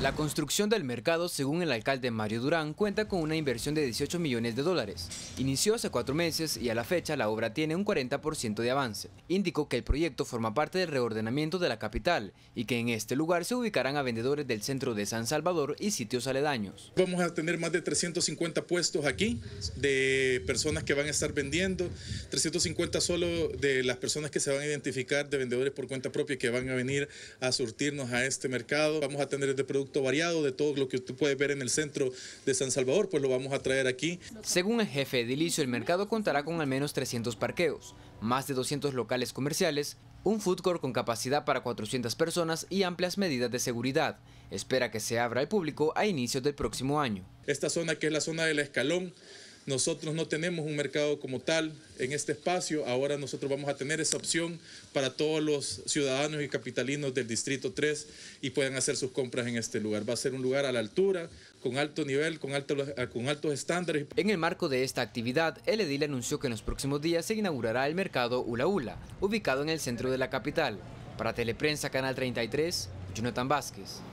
La construcción del mercado, según el alcalde Mario Durán, cuenta con una inversión de 18 millones de dólares. Inició hace cuatro meses y a la fecha la obra tiene un 40% de avance. Indicó que el proyecto forma parte del reordenamiento de la capital y que en este lugar se ubicarán a vendedores del centro de San Salvador y sitios aledaños. Vamos a tener más de 350 puestos aquí de personas que van a estar vendiendo, 350 solo de las personas que se van a identificar de vendedores por cuenta propia que van a venir a surtirnos a este mercado. Vamos a tener de productos variado de todo lo que usted puede ver en el centro de San Salvador, pues lo vamos a traer aquí. Según el jefe edilicio, el mercado contará con al menos 300 parqueos, más de 200 locales comerciales, un food court con capacidad para 400 personas y amplias medidas de seguridad. Espera que se abra al público a inicios del próximo año. Esta zona que es la zona del escalón nosotros no tenemos un mercado como tal en este espacio. Ahora nosotros vamos a tener esa opción para todos los ciudadanos y capitalinos del Distrito 3 y puedan hacer sus compras en este lugar. Va a ser un lugar a la altura, con alto nivel, eh, con, altos estándares. En el marco de esta actividad, el edil anunció que en los próximos días se inaugurará el mercado Ula Ula, ubicado en el centro de la capital. Para Teleprensa Canal 33, Jonathan Vázquez.